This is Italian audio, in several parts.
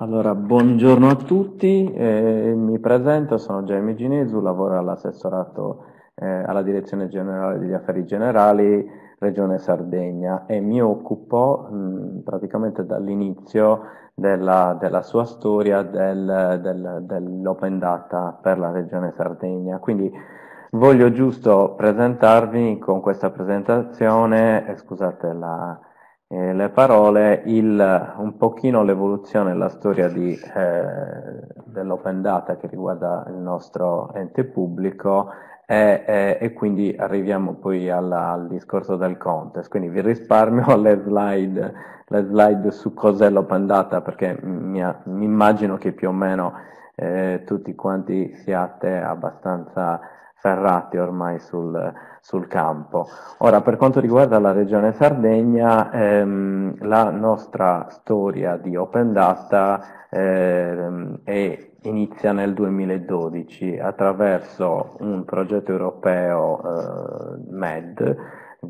Allora, buongiorno a tutti, eh, mi presento, sono Jamie Ginesu, lavoro all'assessorato eh, alla Direzione Generale degli Affari Generali Regione Sardegna e mi occupo mh, praticamente dall'inizio della, della, sua storia del, del, dell'open data per la Regione Sardegna. Quindi voglio giusto presentarvi con questa presentazione, eh, scusate la eh, le parole il, un pochino l'evoluzione e la storia di, eh, dell'open data che riguarda il nostro ente pubblico e, e, e quindi arriviamo poi alla, al discorso del contest. Quindi vi risparmio le slide, le slide su cos'è l'open data perché mi, mi immagino che più o meno eh, tutti quanti siate abbastanza ferrati ormai sul, sul, campo. Ora, per quanto riguarda la regione Sardegna, ehm, la nostra storia di open data ehm, è, inizia nel 2012 attraverso un progetto europeo eh, MED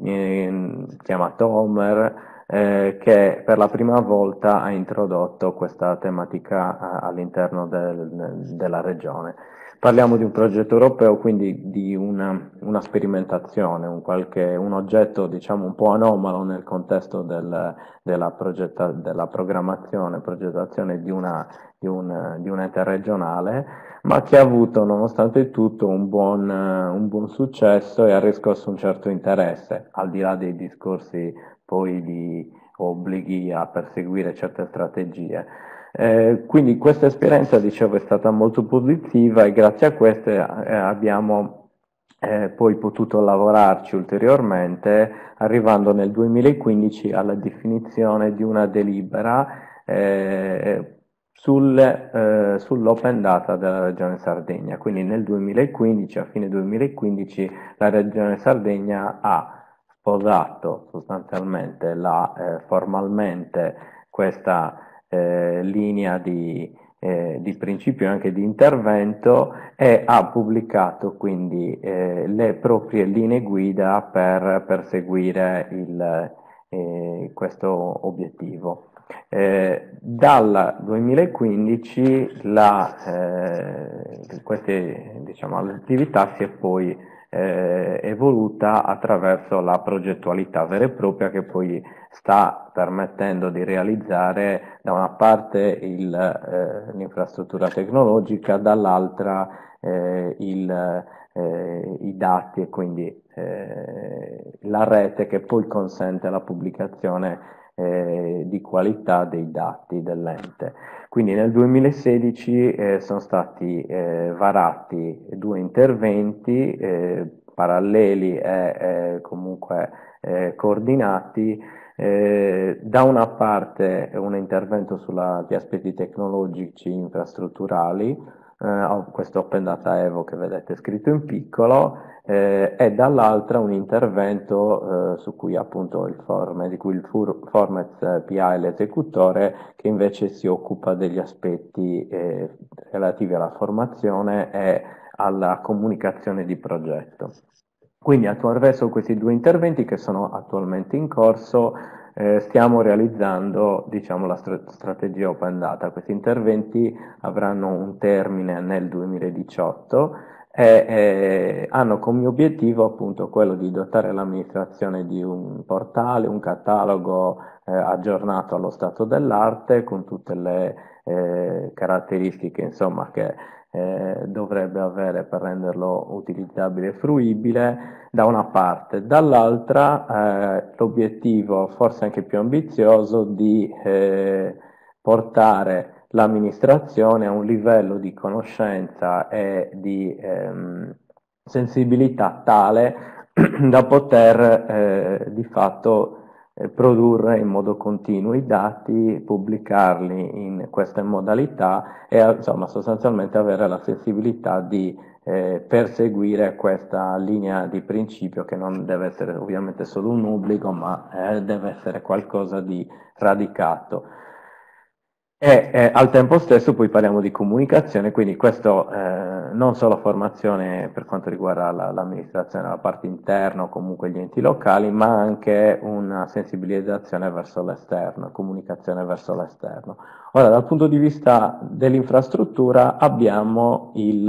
eh, chiamato Homer. Eh, che per la prima volta ha introdotto questa tematica all'interno del, della regione. Parliamo di un progetto europeo, quindi di una, una sperimentazione, un, qualche, un oggetto diciamo, un po' anomalo nel contesto del, della, progetta, della, programmazione, progettazione di, una, di, un, di un ente regionale, ma che ha avuto nonostante tutto un buon, un buon successo e ha riscosso un certo interesse, al di là dei discorsi poi di obblighi a perseguire certe strategie. Eh, quindi questa esperienza, dicevo, è stata molto positiva e grazie a queste eh, abbiamo eh, poi potuto lavorarci ulteriormente, arrivando nel 2015 alla definizione di una delibera eh, sul, eh, sull'open data della Regione Sardegna. Quindi nel 2015, a fine 2015, la Regione Sardegna ha sposato sostanzialmente la, eh, formalmente questa eh, linea di, eh, di principio e anche di intervento e ha pubblicato quindi eh, le proprie linee guida per perseguire il, eh, questo obiettivo. Eh, dal 2015 la, eh, queste diciamo, attività si è poi eh, evoluta attraverso la progettualità vera e propria che poi sta permettendo di realizzare da una parte il, eh, l'infrastruttura tecnologica, dall'altra eh, il, eh, i dati e quindi eh, la rete che poi consente la pubblicazione eh, di qualità dei dati dell'ente. Quindi nel 2016 eh, sono stati eh, varati due interventi eh, paralleli e comunque eh, coordinati, eh, da una parte un intervento sugli aspetti tecnologici infrastrutturali, eh, questo Open Data Evo che vedete scritto in piccolo, eh, e dall'altra un intervento eh, su cui appunto il format, di cui il format eh, PA è l'esecutore, che invece si occupa degli aspetti eh, relativi alla formazione e alla comunicazione di progetto. Quindi attraverso questi due interventi che sono attualmente in corso eh, stiamo realizzando diciamo, la stra- strategia open data. Questi interventi avranno un termine nel 2018 e eh, hanno come obiettivo appunto quello di dotare l'amministrazione di un portale, un catalogo eh, aggiornato allo stato dell'arte con tutte le eh, caratteristiche insomma, che eh, dovrebbe avere per renderlo utilizzabile e fruibile da una parte, dall'altra eh, l'obiettivo forse anche più ambizioso di eh, portare l'amministrazione a un livello di conoscenza e di ehm, sensibilità tale da poter eh, di fatto produrre in modo continuo i dati, pubblicarli in queste modalità e insomma sostanzialmente avere la sensibilità di eh, perseguire questa linea di principio che non deve essere ovviamente solo un obbligo ma eh, deve essere qualcosa di radicato. E eh, al tempo stesso poi parliamo di comunicazione, quindi questo eh, non solo formazione per quanto riguarda la, l'amministrazione, la parte interna o comunque gli enti locali, ma anche una sensibilizzazione verso l'esterno, comunicazione verso l'esterno. Ora, dal punto di vista dell'infrastruttura abbiamo il,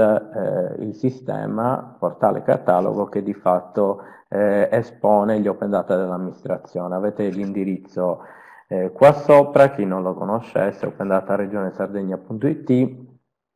eh, il sistema portale catalogo che di fatto eh, espone gli open data dell'amministrazione. Avete l'indirizzo eh, qua sopra, chi non lo conoscesse o che a regionesardegna.it,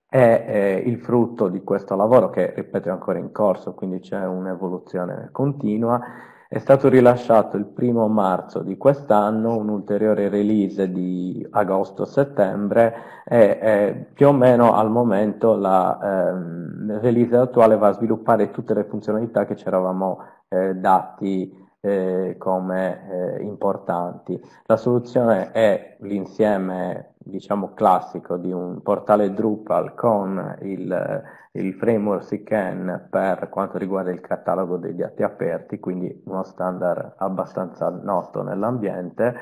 è eh, il frutto di questo lavoro che, ripeto, è ancora in corso, quindi c'è un'evoluzione continua. È stato rilasciato il primo marzo di quest'anno un ulteriore release di agosto-settembre e eh, più o meno al momento la ehm, release attuale va a sviluppare tutte le funzionalità che ci eravamo eh, dati eh, come eh, importanti. La soluzione è l'insieme diciamo classico di un portale Drupal con il, il framework SICAN per quanto riguarda il catalogo dei dati aperti, quindi uno standard abbastanza noto nell'ambiente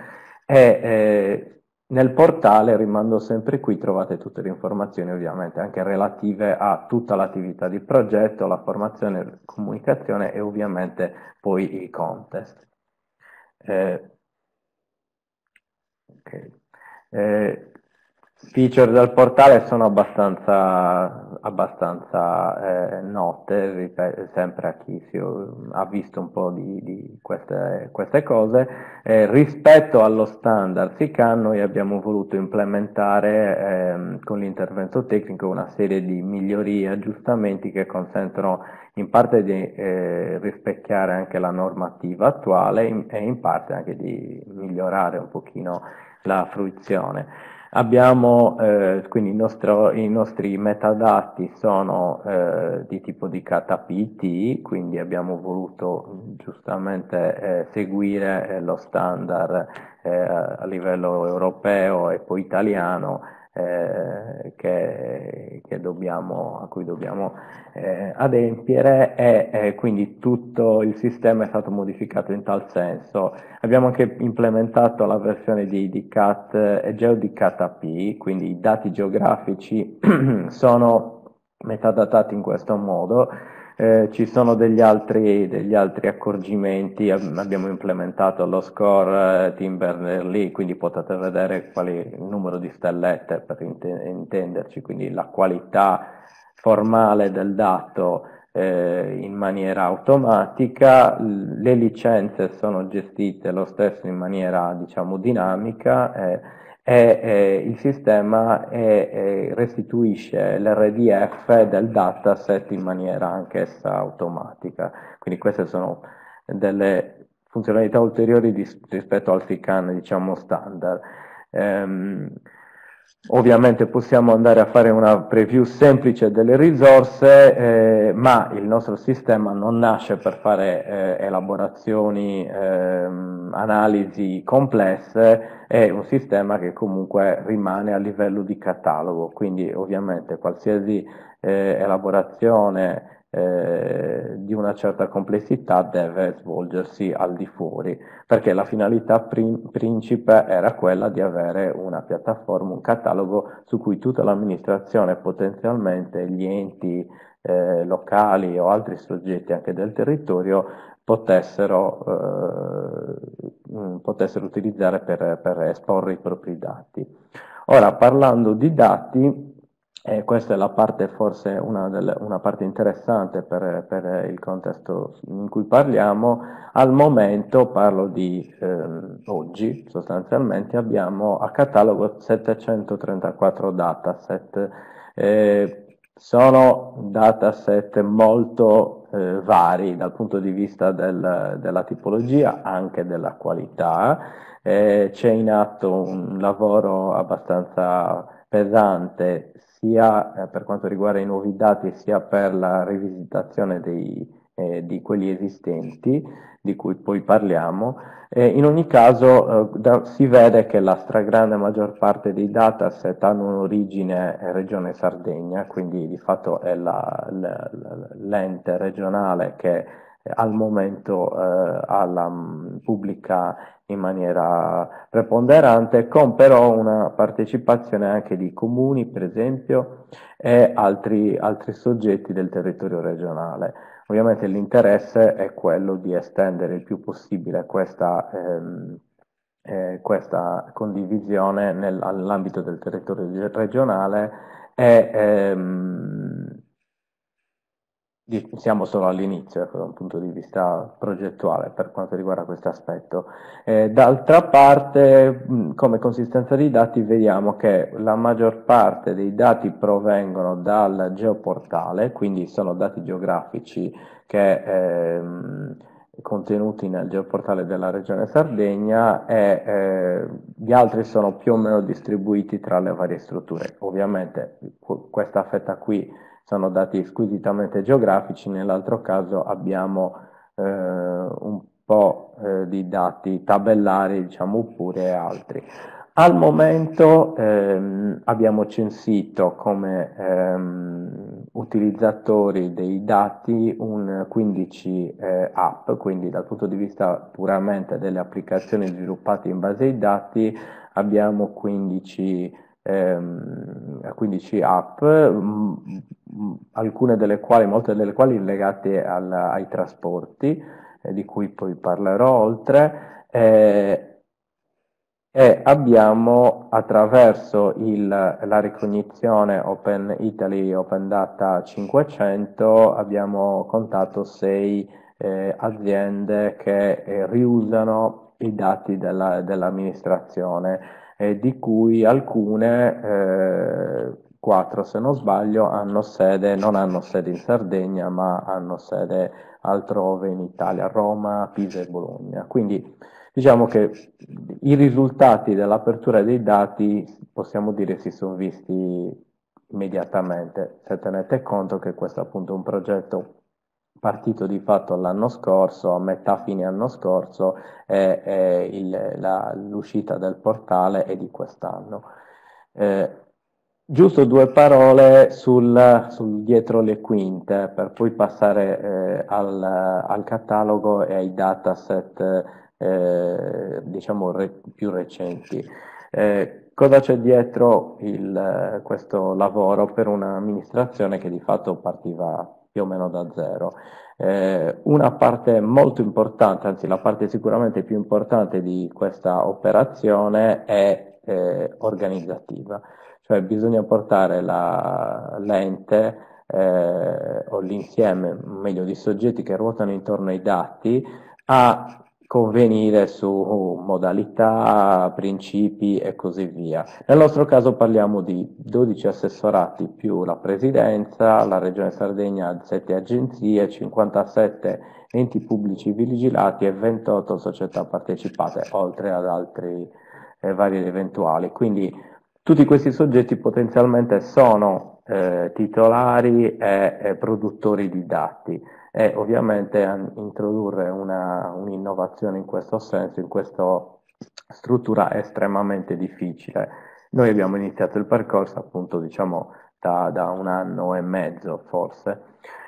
e eh, nel portale, rimando sempre qui, trovate tutte le informazioni ovviamente anche relative a tutta l'attività di progetto, la formazione, la comunicazione e ovviamente poi i contest. Eh, okay. eh, feature del portale sono abbastanza, abbastanza eh, note, ripeto, sempre a chi si, ha visto un po' di, di queste, queste, cose. Eh, rispetto allo standard SICAN noi abbiamo voluto implementare eh, con l'intervento tecnico una serie di migliorie, e aggiustamenti che consentono in parte di eh, rispecchiare anche la normativa attuale in, e in parte anche di migliorare un pochino la fruizione. Abbiamo, eh, quindi nostro, i nostri metadati sono eh, di tipo di KPT, quindi abbiamo voluto giustamente eh, seguire eh, lo standard eh, a livello europeo e poi italiano eh, che, che dobbiamo, a cui dobbiamo eh, adempiere e eh, quindi tutto il sistema è stato modificato in tal senso. Abbiamo anche implementato la versione di DCAT e GeoDCAT AP, quindi i dati geografici sono metadatati in questo modo eh, ci sono degli altri, degli altri, accorgimenti, abbiamo implementato lo score eh, Team Burner lì, quindi potete vedere quali, il numero di stellette per intenderci, quindi la qualità formale del dato eh, in maniera automatica, le licenze sono gestite lo stesso in maniera diciamo dinamica. Eh, e eh, il sistema eh, restituisce l'RDF del dataset in maniera anch'essa automatica. Quindi queste sono delle funzionalità ulteriori di, rispetto al FICAN diciamo standard. Ehm, Ovviamente possiamo andare a fare una preview semplice delle risorse, eh, ma il nostro sistema non nasce per fare eh, elaborazioni, eh, analisi complesse, è un sistema che comunque rimane a livello di catalogo, quindi ovviamente qualsiasi eh, elaborazione eh, di una certa complessità deve svolgersi al di fuori, perché la finalità prim- principe era quella di avere una piattaforma, un catalogo su cui tutta l'amministrazione, potenzialmente gli enti eh, locali o altri soggetti anche del territorio, potessero eh, Mm, potessero utilizzare per, per, esporre i propri dati. Ora, parlando di dati, eh, questa è la parte forse una, delle, una parte interessante per, per, il contesto in cui parliamo, al momento parlo di eh, oggi sostanzialmente abbiamo a catalogo 734 dataset, eh, sono dataset molto eh, vari dal punto di vista del, della tipologia, anche della qualità. Eh, c'è in atto un lavoro abbastanza pesante sia eh, per quanto riguarda i nuovi dati sia per la rivisitazione dei, eh, di quelli esistenti di cui poi parliamo. Eh, in ogni caso eh, da, si vede che la stragrande maggior parte dei dataset hanno un'origine regione Sardegna, quindi di fatto è la, la, l'ente regionale che eh, al momento eh, ha la mm, pubblica in maniera preponderante, con però una partecipazione anche di comuni, per esempio, e altri, altri soggetti del territorio regionale. Ovviamente l'interesse è quello di estendere il più possibile questa, ehm, eh, questa condivisione nell'ambito del territorio regionale e ehm, siamo solo all'inizio ecco, da un punto di vista progettuale per quanto riguarda questo aspetto. Eh, d'altra parte, come consistenza dei dati, vediamo che la maggior parte dei dati provengono dal geoportale, quindi sono dati geografici che ehm, contenuti nel geoportale della regione Sardegna e eh, gli altri sono più o meno distribuiti tra le varie strutture. Ovviamente questa fetta qui sono dati squisitamente geografici, nell'altro caso abbiamo eh, un po' eh, di dati tabellari, diciamo, oppure altri. Al momento ehm, abbiamo censito come ehm, utilizzatori dei dati un 15 eh, app, quindi dal punto di vista puramente delle applicazioni sviluppate in base ai dati abbiamo 15 app. Ehm, a 15 app, mm, mm, alcune delle quali, molte delle quali legate al, ai trasporti, eh, di cui poi parlerò oltre, eh, e abbiamo attraverso il, la ricognizione Open Italy Open Data 500 abbiamo contato 6 eh, aziende che eh, riusano i dati della, dell'amministrazione eh, di cui alcune, eh, quattro se non sbaglio, hanno sede, non hanno sede in Sardegna, ma hanno sede altrove in Italia, Roma, Pisa e Bologna. Quindi diciamo che i risultati dell'apertura dei dati possiamo dire si sono visti immediatamente, se tenete conto che questo appunto è un progetto partito di fatto l'anno scorso, a metà fine anno scorso, e, e il, la, l'uscita del portale è di quest'anno. Eh, giusto due parole sul, sul, dietro le quinte, per poi passare eh, al, al, catalogo e ai dataset eh, diciamo re, più recenti. Eh, cosa c'è dietro il, questo lavoro per un'amministrazione che di fatto partiva più o meno da zero. Eh, una parte molto importante, anzi la parte sicuramente più importante di questa operazione è eh, organizzativa, cioè bisogna portare la, l'ente eh, o l'insieme, meglio, di soggetti che ruotano intorno ai dati a convenire su uh, modalità, principi e così via. Nel nostro caso parliamo di 12 assessorati più la Presidenza, la Regione Sardegna ha 7 agenzie, 57 enti pubblici vigilati e 28 società partecipate, oltre ad altri eh, vari eventuali. Quindi tutti questi soggetti potenzialmente sono eh, titolari e, e produttori di dati e ovviamente introdurre una, un'innovazione in questo senso, in questa struttura estremamente difficile. Noi abbiamo iniziato il percorso appunto diciamo da, da un anno e mezzo forse.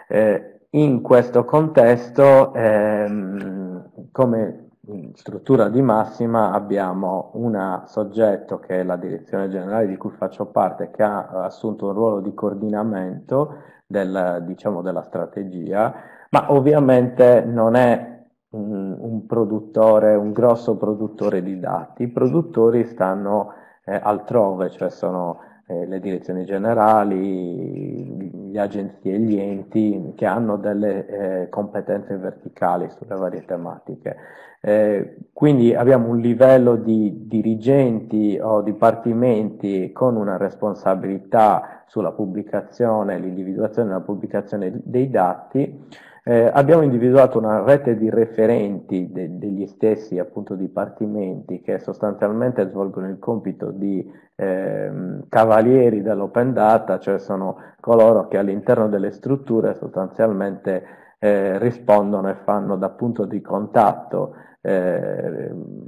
Eh, in questo contesto, ehm, come struttura di massima, abbiamo un soggetto che è la direzione generale di cui faccio parte, che ha assunto un ruolo di coordinamento del, diciamo, della strategia, ma ovviamente non è un, un, produttore, un grosso produttore di dati, i produttori stanno eh, altrove, cioè sono eh, le direzioni generali, le agenzie e gli enti che hanno delle eh, competenze verticali sulle varie tematiche. Eh, quindi abbiamo un livello di dirigenti o dipartimenti con una responsabilità sulla pubblicazione, l'individuazione e la pubblicazione dei dati eh, abbiamo individuato una rete di referenti de degli stessi appunto, dipartimenti che sostanzialmente svolgono il compito di ehm, cavalieri dell'open data, cioè sono coloro che all'interno delle strutture sostanzialmente eh, rispondono e fanno da punto di contatto Ehm,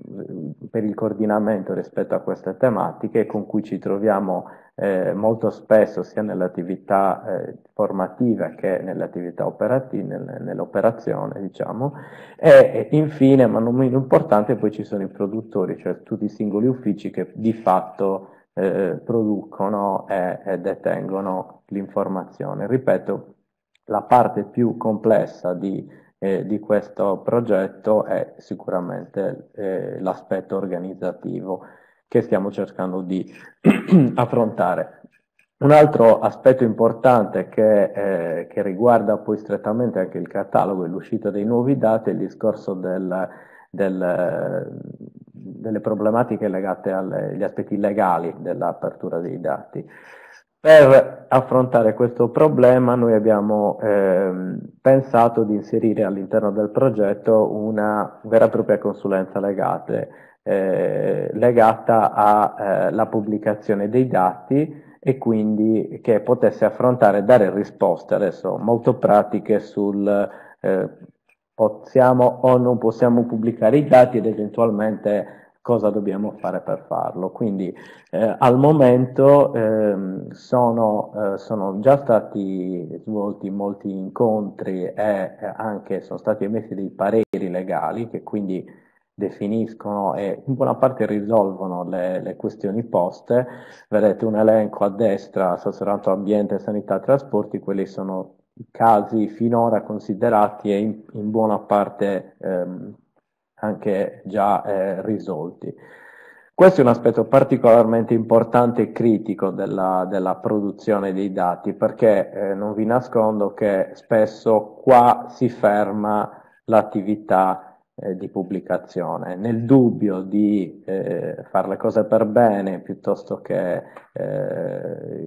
per il coordinamento rispetto a queste tematiche con cui ci troviamo eh, molto spesso sia nell'attività attività eh, formative che nell'attività operativa, operative, nell'operazione diciamo, e infine ma non meno importante poi ci sono i produttori, cioè tutti i singoli uffici che di fatto eh, producono e, e detengono l'informazione. Ripeto, la parte più complessa di eh, di questo progetto è sicuramente eh, l'aspetto organizzativo che stiamo cercando di affrontare. Un altro aspetto importante che, eh, che, riguarda poi strettamente anche il catalogo e l'uscita dei nuovi dati è il discorso del, del, delle problematiche legate agli aspetti legali dell'apertura dei dati. Per affrontare questo problema noi abbiamo ehm, pensato di inserire all'interno del progetto una vera e propria consulenza legate, eh, legata alla eh, pubblicazione dei dati e quindi che potesse affrontare e dare risposte adesso molto pratiche sul eh, possiamo o non possiamo pubblicare i dati ed eventualmente cosa dobbiamo fare per farlo. Quindi eh, al momento eh, sono, eh, sono, già stati svolti molti incontri e eh, anche sono stati emessi dei pareri legali che quindi definiscono e in buona parte risolvono le, le questioni poste. Vedete un elenco a destra, assessorato ambiente, sanità, trasporti, quelli sono casi finora considerati e in, in buona parte ehm, anche già eh, risolti. Questo è un aspetto particolarmente importante e critico della, della produzione dei dati perché eh, non vi nascondo che spesso qua si ferma l'attività eh, di pubblicazione. Nel dubbio di eh, fare le cose per bene piuttosto che eh,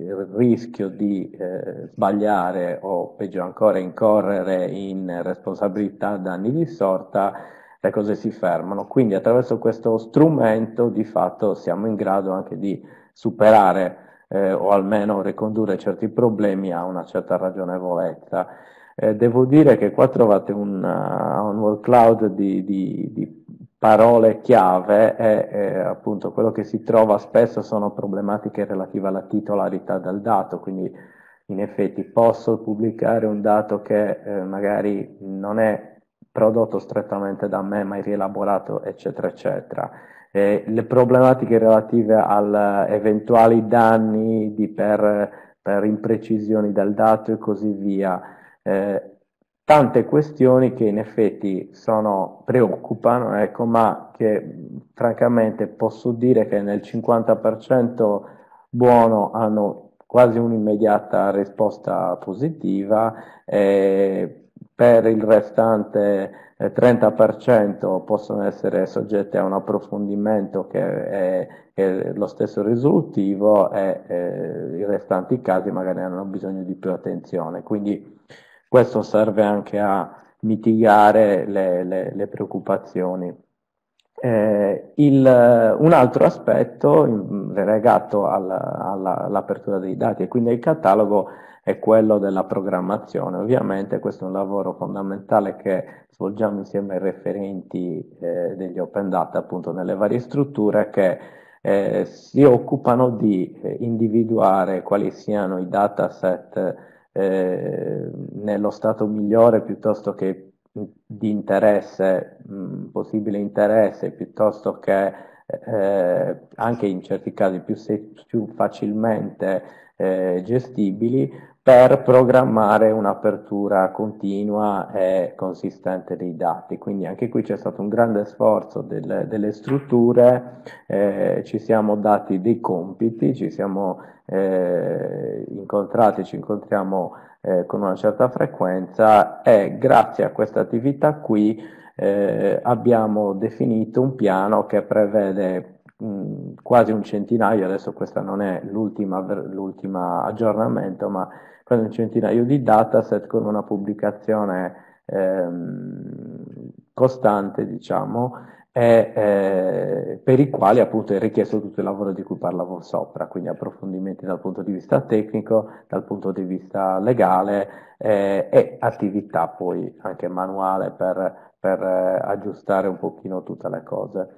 il rischio di eh, sbagliare o peggio ancora incorrere in responsabilità danni di sorta, le cose si fermano. Quindi attraverso questo strumento di fatto siamo in grado anche di superare eh, o almeno ricondurre certi problemi a una certa ragionevolezza. Eh, devo dire che qua trovate un, uh, un word cloud di, di, di parole chiave e eh, appunto quello che si trova spesso sono problematiche relative alla titolarità del dato, quindi in effetti posso pubblicare un dato che eh, magari non è prodotto strettamente da me, mai rielaborato, eccetera, eccetera. E le problematiche relative ad eh, eventuali danni per, per, imprecisioni del dato e così via. Eh, tante questioni che in effetti sono, preoccupano, ecco, ma che francamente posso dire che nel 50% buono hanno quasi un'immediata risposta positiva. Eh, per il restante 30% eh, possono essere soggette a un approfondimento che è, è lo stesso risolutivo e eh, i restanti casi magari hanno bisogno di più attenzione. Quindi questo serve anche a mitigare le, le, le preoccupazioni. Eh, il, un altro aspetto legato all'apertura dei dati e quindi al catalogo è quello della programmazione. Ovviamente questo è un lavoro fondamentale che svolgiamo insieme ai referenti eh, degli open data appunto nelle varie strutture che eh, si occupano di eh, individuare quali siano i dataset eh, nello stato migliore piuttosto che di interesse, mh, mm, possibile interesse, piuttosto che eh, anche in certi casi più, più facilmente eh, gestibili, per programmare un'apertura continua e consistente dei dati. Quindi anche qui c'è stato un grande sforzo delle, delle strutture, eh, ci siamo dati dei compiti, ci siamo eh, incontrati, ci incontriamo eh, con una certa frequenza e grazie a questa attività qui eh, abbiamo definito un piano che prevede mm, quasi un centinaio, adesso questa non è l'ultimo aggiornamento, ma prende un centinaio di dataset con una pubblicazione ehm, costante, diciamo, e, eh, per i quali appunto è richiesto tutto il lavoro di cui parlavo sopra, quindi approfondimenti dal punto di vista tecnico, dal punto di vista legale eh, e attività poi anche manuale per, per eh, aggiustare un pochino tutte le cose.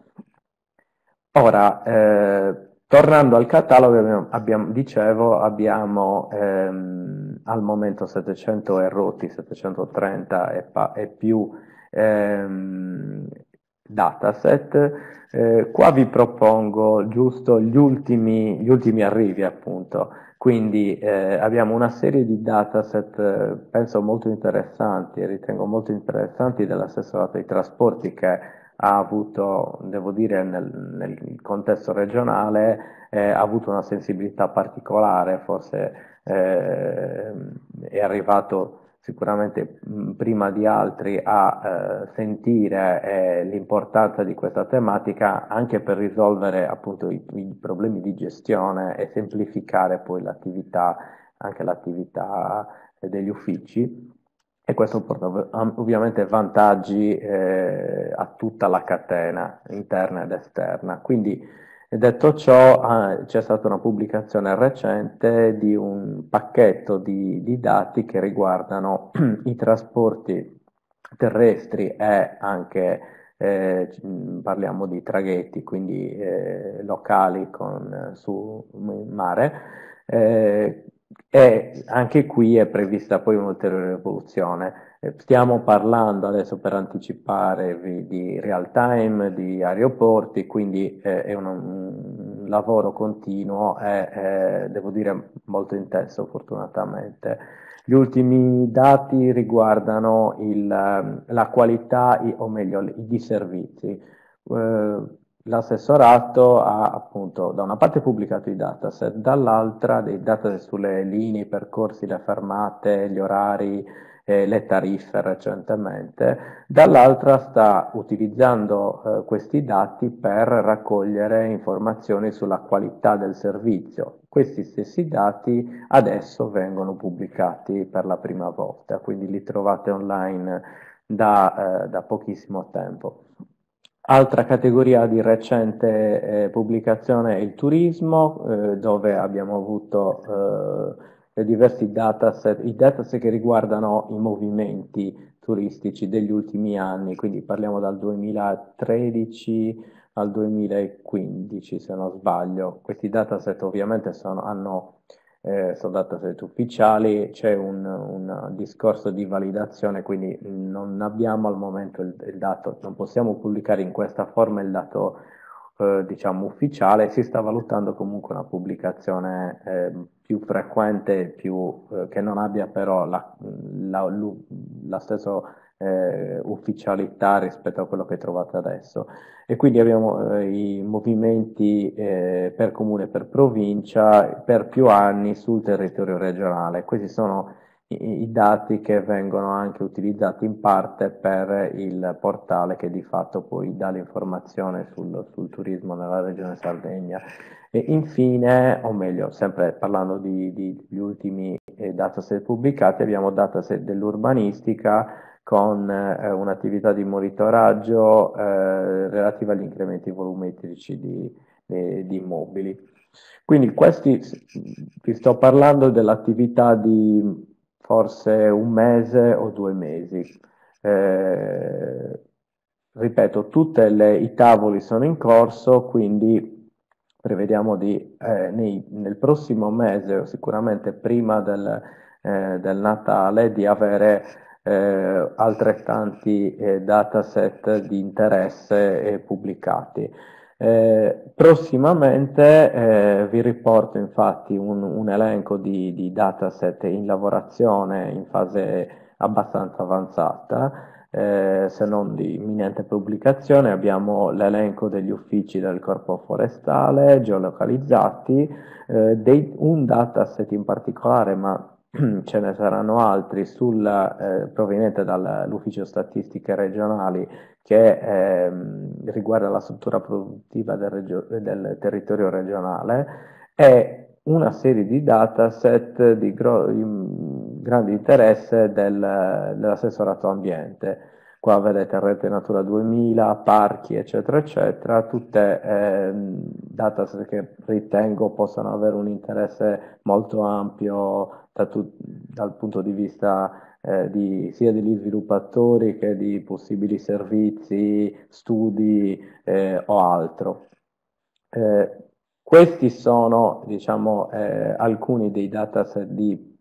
Ora, eh, Tornando al catalogo, abbiamo, abbiamo, dicevo, abbiamo ehm, al momento 700 e rotti, 730 e, e più ehm, dataset. Eh, qua vi propongo giusto gli ultimi, gli ultimi arrivi appunto, quindi eh, abbiamo una serie di dataset eh, penso molto interessanti, ritengo molto interessanti dell'assessorato dei trasporti che ha avuto, devo dire, nel, nel contesto regionale, eh, ha avuto una sensibilità particolare, forse eh, è arrivato sicuramente mm, prima di altri a eh, sentire eh, l'importanza di questa tematica anche per risolvere appunto i, i problemi di gestione e semplificare poi l'attività, anche l'attività eh, degli uffici. E questo porta ovviamente vantaggi eh, a tutta la catena interna ed esterna. Quindi, detto ciò, ah, c'è stata una pubblicazione recente di un pacchetto di, di dati che riguardano i trasporti terrestri e anche eh, parliamo di traghetti, quindi eh, locali con, su mare. Eh, e anche qui è prevista poi un'ulteriore evoluzione. Eh, stiamo parlando adesso per anticiparvi di real time, di aeroporti, quindi eh, è un, lavoro continuo e devo dire molto intenso fortunatamente. Gli ultimi dati riguardano il, la qualità o meglio i disservizi. Eh, L'assessorato ha appunto da una parte pubblicato i dataset, dall'altra dei dataset sulle linee, i percorsi, le fermate, gli orari, eh, le tariffe recentemente, dall'altra sta utilizzando eh, questi dati per raccogliere informazioni sulla qualità del servizio. Questi stessi dati adesso vengono pubblicati per la prima volta, quindi li trovate online da, eh, da pochissimo tempo. Altra categoria di recente eh, pubblicazione è il turismo, eh, dove abbiamo avuto eh, diversi dataset, i dataset che riguardano i movimenti turistici degli ultimi anni, quindi parliamo dal 2013 al 2015 se non sbaglio. Questi dataset ovviamente sono, hanno eh, sono datasets ufficiali, c'è un, un, discorso di validazione, quindi non abbiamo al momento il, il dato, non possiamo pubblicare in questa forma il dato eh, diciamo ufficiale, si sta valutando comunque una pubblicazione eh, più frequente, più, eh, che non abbia però la, la, la, la stessa eh, ufficialità rispetto a quello che trovate adesso. E quindi abbiamo eh, i movimenti eh, per comune, per provincia, per più anni sul territorio regionale. Questi sono i, i, dati che vengono anche utilizzati in parte per il portale che di fatto poi dà l'informazione sul, sul turismo nella regione Sardegna. E infine, o meglio, sempre parlando di, degli ultimi eh, dataset pubblicati, abbiamo dataset dell'urbanistica, con eh, un'attività di monitoraggio eh, relativa agli incrementi volumetrici di, di, eh, di immobili. Quindi questi, vi sto parlando dell'attività di forse un mese o due mesi. Eh, ripeto, tutti i tavoli sono in corso, quindi prevediamo di eh, nei, nel prossimo mese o sicuramente prima del, eh, del Natale di avere eh, altrettanti eh, dataset di interesse pubblicati. Eh, prossimamente eh, vi riporto infatti un, un elenco di, di, dataset in lavorazione in fase abbastanza avanzata eh, se non di imminente pubblicazione, abbiamo l'elenco degli uffici del corpo forestale geolocalizzati, eh, dei, un dataset in particolare, ma ce ne saranno altri sul, eh, proveniente dall'ufficio statistiche regionali che eh, riguarda la struttura produttiva del, regio- del, territorio regionale e una serie di dataset di, gro- di mm, grande interesse del, dell'assessorato ambiente. Qua vedete Rete Natura 2000, parchi, eccetera, eccetera, tutte eh, dataset che ritengo possano avere un interesse molto ampio da tu, dal punto di vista eh, di, sia degli sviluppatori che di possibili servizi, studi eh, o altro. Eh, questi sono diciamo, eh, alcuni dei dataset di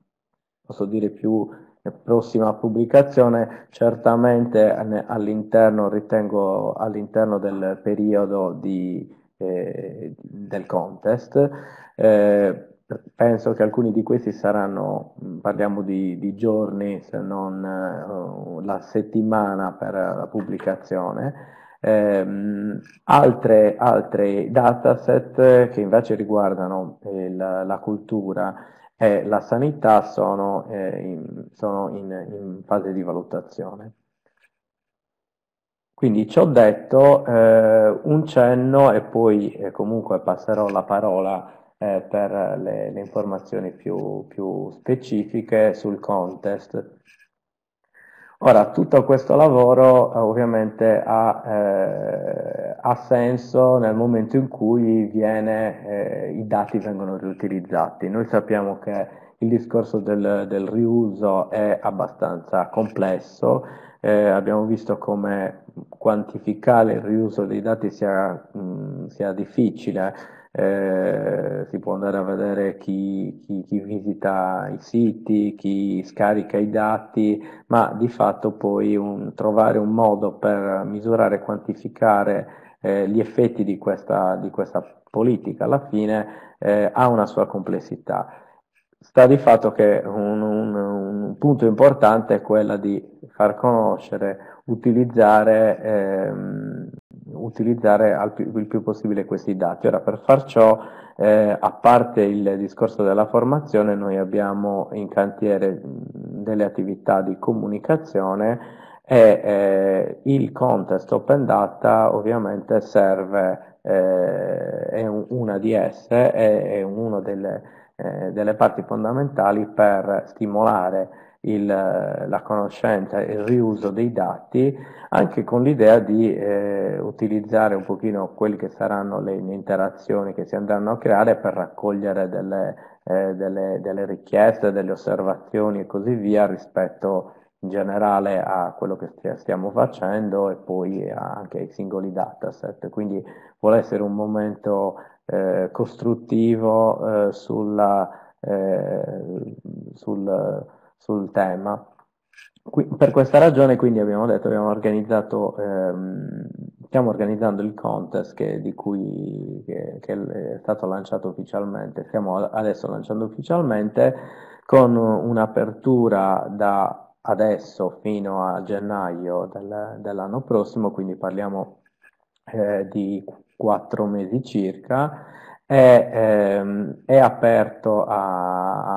posso dire più eh, prossima pubblicazione, certamente all'interno, ritengo all'interno del periodo di, eh, del contest. Eh, Penso che alcuni di questi saranno, mm, parliamo di, di giorni se non uh, la settimana per la pubblicazione, eh, altre, altre, dataset che invece riguardano eh, la, la, cultura e la sanità sono, eh, in, sono in, in, fase di valutazione. Quindi ci ho detto eh, un cenno e poi eh, comunque passerò la parola eh, per le, le informazioni più, più, specifiche sul contest. Ora, tutto questo lavoro eh, ovviamente ha, eh, ha, senso nel momento in cui viene, eh, i dati vengono riutilizzati. Noi sappiamo che il discorso del, del, riuso è abbastanza complesso, eh, abbiamo visto come quantificare il riuso dei dati sia, mh, mm, sia difficile, eh, si può andare a vedere chi, chi, chi, visita i siti, chi scarica i dati, ma di fatto poi un, trovare un modo per misurare e quantificare eh, gli effetti di questa, di questa, politica alla fine eh, ha una sua complessità. Sta di fatto che un, un, un punto importante è quello di far conoscere, utilizzare ehm, utilizzare al più, il più possibile questi dati. Ora, per far ciò, eh, a parte il discorso della formazione, noi abbiamo in cantiere delle attività di comunicazione e eh, il contest open data ovviamente serve, eh, è un, una di esse, è, è una delle, eh, delle parti fondamentali per stimolare il, la conoscenza e il riuso dei dati, anche con l'idea di eh, utilizzare un pochino quelle che saranno le interazioni che si andranno a creare per raccogliere delle, eh, delle, delle richieste, delle osservazioni e così via rispetto in generale a quello che stiamo facendo e poi anche ai singoli dataset. Quindi vuole essere un momento eh, costruttivo eh, sulla, eh, sul sul tema. Qui, per questa ragione quindi abbiamo detto, abbiamo organizzato, ehm, stiamo organizzando il contest che, di cui, che, che è stato lanciato ufficialmente, stiamo adesso lanciando ufficialmente con un'apertura da adesso fino a gennaio del, dell'anno prossimo, quindi parliamo eh, di quattro mesi circa, è, ehm, è aperto a, a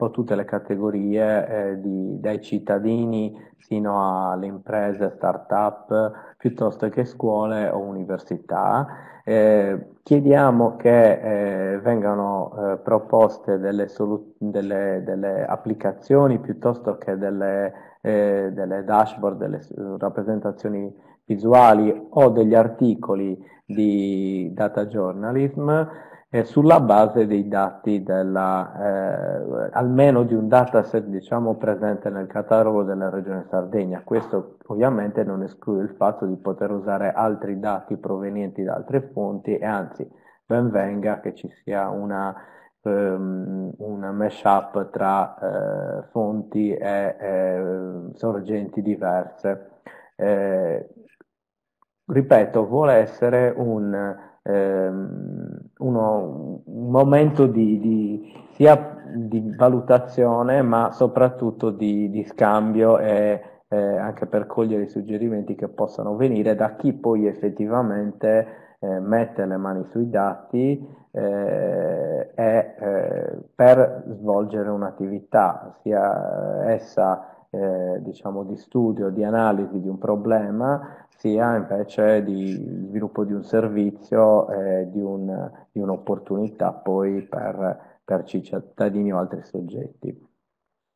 po' tutte le categorie, eh, di, dai cittadini fino alle imprese, start-up, piuttosto che scuole o università. Eh, chiediamo che eh, vengano eh, proposte delle, solu- delle, delle, applicazioni piuttosto che delle, eh, delle dashboard, delle rappresentazioni visuali o degli articoli di data journalism eh, sulla base dei dati della, eh, almeno di un dataset diciamo, presente nel catalogo della regione Sardegna. Questo ovviamente non esclude il fatto di poter usare altri dati provenienti da altre fonti e anzi ben venga che ci sia una, um, una up tra eh, fonti e eh, sorgenti diverse. Eh, ripeto, vuole essere un Ehm, uno, un momento di, di, sia di valutazione ma soprattutto di, di scambio e eh, anche per cogliere i suggerimenti che possano venire da chi poi effettivamente eh, mette le mani sui dati eh, e eh, per svolgere un'attività, sia essa eh, diciamo di studio, di analisi di un problema, sia invece di sviluppo di un servizio, e eh, di, un, di, un'opportunità poi per, per, cittadini o altri soggetti.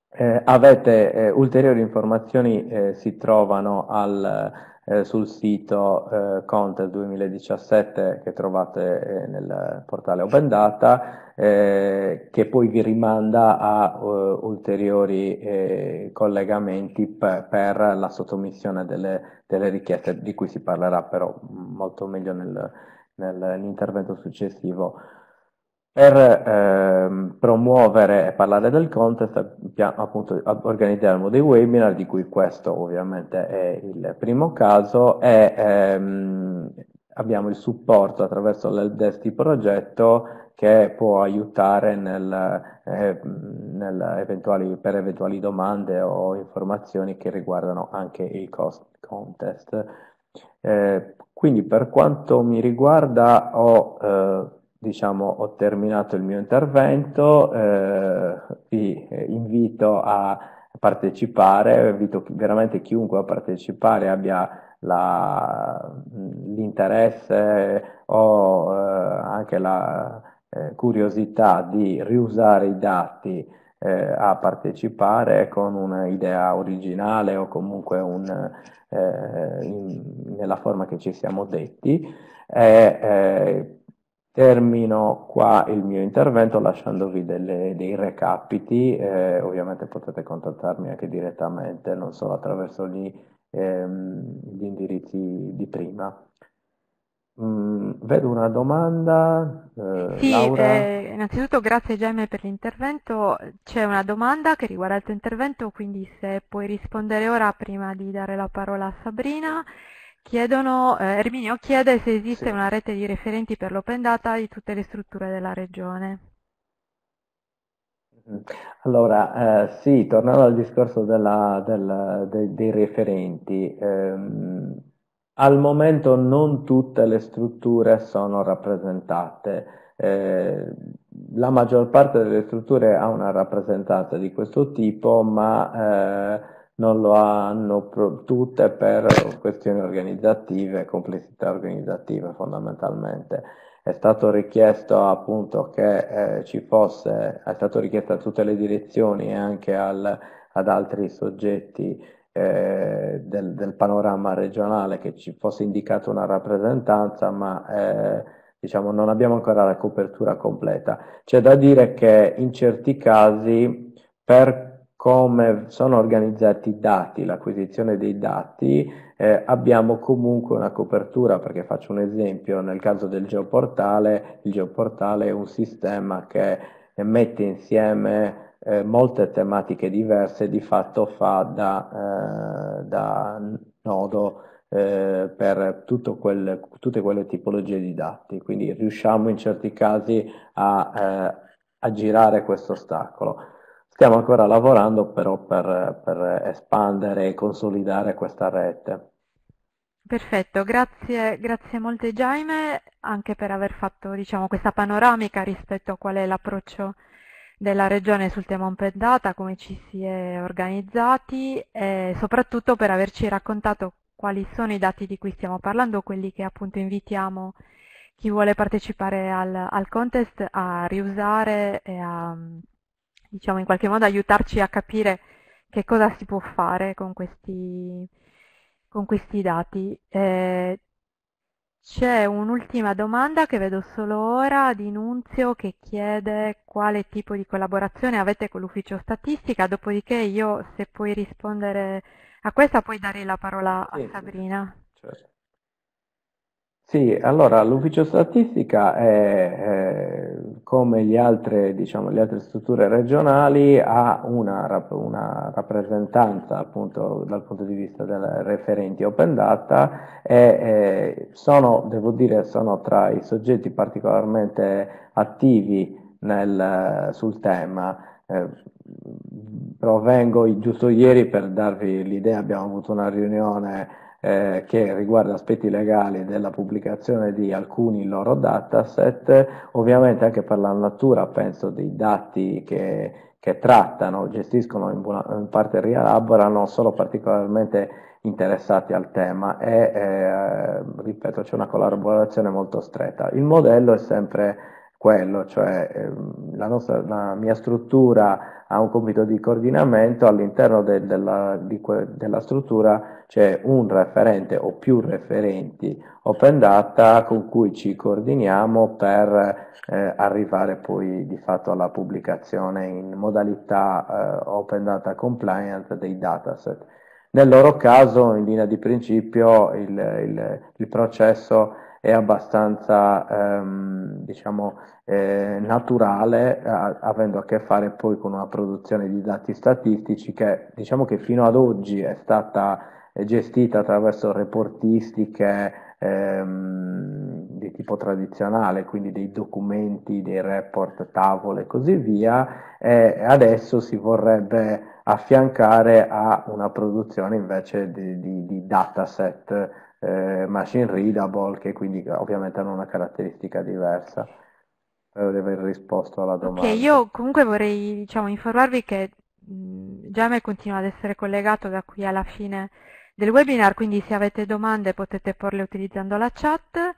Eh, avete eh, ulteriori informazioni, si trovano al, eh, sul sito eh, Contest 2017 che trovate eh, nel portale Open Data, eh, che poi vi rimanda a uh, ulteriori collegamenti per, per la sottomissione delle, delle, richieste, di cui si parlerà però molto meglio nel, nel, nell'intervento successivo per ehm, promuovere e parlare del contest appunto organizzeremo dei webinar di cui questo ovviamente è il primo caso e ehm, abbiamo il supporto attraverso l'Eldesti progetto che può aiutare nel, eh, nel eventuali, per eventuali domande o informazioni che riguardano anche il contest. Eh, quindi per quanto mi riguarda ho eh, diciamo, ho terminato il mio intervento, eh, vi eh, invito a partecipare, invito veramente chiunque a partecipare, abbia la, l'interesse o eh, anche la eh, curiosità di riusare i dati eh, a partecipare con un'idea originale o comunque un, eh, in, nella forma che ci siamo detti. E, Termino qua il mio intervento lasciandovi delle, dei recapiti, eh, ovviamente potete contattarmi anche direttamente, non solo attraverso gli, ehm, gli indirizzi di prima. Mm, vedo una domanda. Eh, sì, eh, innanzitutto grazie Gemme per l'intervento. C'è una domanda che riguarda il tuo intervento, quindi se puoi rispondere ora prima di dare la parola a Sabrina. Chiedono, eh, Erminio chiede se esiste sì. una rete di referenti per l'open data di tutte le strutture della regione. Mm-hmm. Allora, eh, sì, tornando al discorso della, della, de, dei referenti, ehm, al momento non tutte le strutture sono rappresentate. Eh, la maggior parte delle strutture ha una rappresentanza di questo tipo, ma eh, non lo hanno pro- tutte per questioni organizzative, complessità organizzativa fondamentalmente. È stato richiesto appunto che eh, ci fosse, è stato richiesto a tutte le direzioni e anche al, ad altri soggetti eh, del, del, panorama regionale che ci fosse indicata una rappresentanza, ma eh, diciamo non abbiamo ancora la copertura completa. C'è da dire che in certi casi per come sono organizzati i dati, l'acquisizione dei dati, eh, abbiamo comunque una copertura, perché faccio un esempio, nel caso del geoportale, il geoportale è un sistema che mette insieme eh, molte tematiche diverse, di fatto fa da, eh, da nodo eh, per quel, tutte quelle tipologie di dati, quindi riusciamo in certi casi a, eh, a girare questo ostacolo. Stiamo ancora lavorando però per, per espandere e consolidare questa rete. Perfetto, grazie, grazie molte Jaime anche per aver fatto diciamo, questa panoramica rispetto a qual è l'approccio della Regione sul tema Open Data, come ci si è organizzati e soprattutto per averci raccontato quali sono i dati di cui stiamo parlando, quelli che appunto invitiamo chi vuole partecipare al, al contest a riusare e a diciamo in qualche modo aiutarci a capire che cosa si può fare con questi, con questi dati. Eh, c'è un'ultima domanda che vedo solo ora di Nunzio che chiede quale tipo di collaborazione avete con l'ufficio statistica, dopodiché io se puoi rispondere a questa poi darei la parola a Sabrina. Certo. Sì, allora l'ufficio statistica è, eh, come gli altre, diciamo, le altre strutture regionali ha una, una, rappresentanza appunto dal punto di vista dei referenti open data e eh, sono, devo dire, sono tra i soggetti particolarmente attivi nel, sul tema. Eh, provengo giusto ieri per darvi l'idea, abbiamo avuto una riunione eh, che riguarda aspetti legali della pubblicazione di alcuni loro dataset, ovviamente anche per la natura penso dei dati che, che trattano, gestiscono, in, buona, in parte rielaborano, sono particolarmente interessati al tema e eh, ripeto c'è una collaborazione molto stretta. Il modello è sempre quello, cioè ehm, la, nostra, la, mia struttura ha un compito di coordinamento, all'interno de, della, que, della, struttura c'è un referente o più referenti open data con cui ci coordiniamo per eh, arrivare poi di fatto alla pubblicazione in modalità eh, open data compliant dei dataset. Nel loro caso, in linea di principio, il, il, il processo è abbastanza ehm, diciamo, eh, naturale, a, eh, avendo a che fare poi con una produzione di dati statistici che diciamo che fino ad oggi è stata gestita attraverso reportistiche ehm, di tipo tradizionale, quindi dei documenti, dei report, tavole e così via, e adesso si vorrebbe affiancare a una produzione invece di, di, di dataset eh, machine readable che quindi ovviamente hanno una caratteristica diversa. Spero di aver risposto alla domanda. Okay, io comunque vorrei diciamo, informarvi che mh, continua ad essere collegato da qui alla fine del webinar, quindi se avete domande potete porle utilizzando la chat.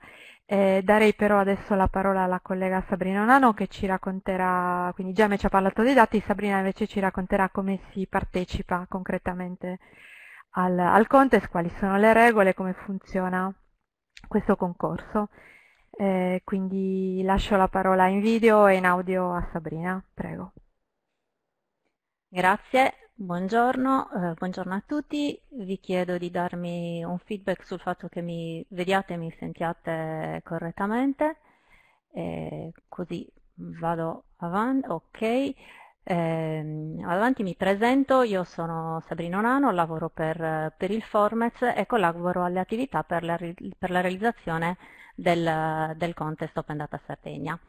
Eh, darei però adesso la parola alla collega Sabrina Nano che ci racconterà, quindi Gemme ci ha parlato dei dati, Sabrina invece ci racconterà come si partecipa concretamente al, al contest quali sono le regole, come funziona questo concorso. Eh, quindi lascio la parola in video e in audio a Sabrina, prego. Grazie, buongiorno, eh, buongiorno a tutti. Vi chiedo di darmi un feedback sul fatto che mi vediate e mi sentiate correttamente. Eh, così vado avanti, ok. Eh, avanti mi presento, io sono Sabrina Nano, lavoro per, per il Formez e collaboro alle attività per la, per la realizzazione del, del, contest Open Data Sardegna.